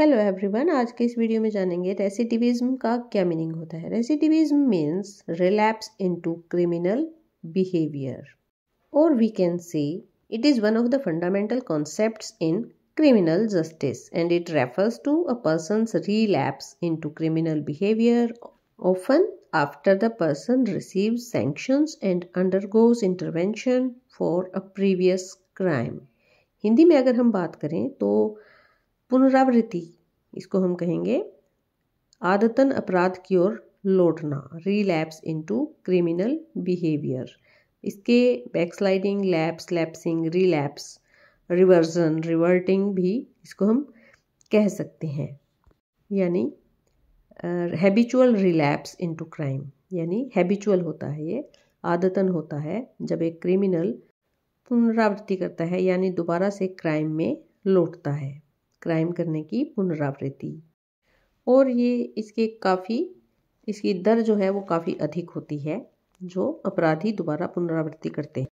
hello everyone आज के इस वीडियो में जानेंगे रेसिटिविज्म का क्या मीनिंग होता है recidivism means relapse into criminal behaviour और we can see it is one of the fundamental concept in criminal justice and it refers to a person relapse into criminal behaviour often after the person receive sanctions and undergoes intervention for a previous crime Hindi में अगर हम बात करें तो पुनरावृत्ति इसको हम कहेंगे आदतन अपराध की ओर लौटना रीलैप्स इनटू क्रिमिनल बिहेवियर इसके backsliding lapse lapsing relapse reversion reverting भी इसको हम कह सकते हैं यानी हैबिचुअल रिलैप्स इनटू क्राइम यानी हैबिचुअल होता है ये आदतन होता है जब एक क्रिमिनल पुनरावृत्ति करता है यानी दोबारा से क्राइम में लौटता है क्राइम करने की पुनरावृत्ति और ये इसके काफ़ी इसकी दर जो है वो काफ़ी अधिक होती है जो अपराधी दोबारा पुनरावृत्ति करते हैं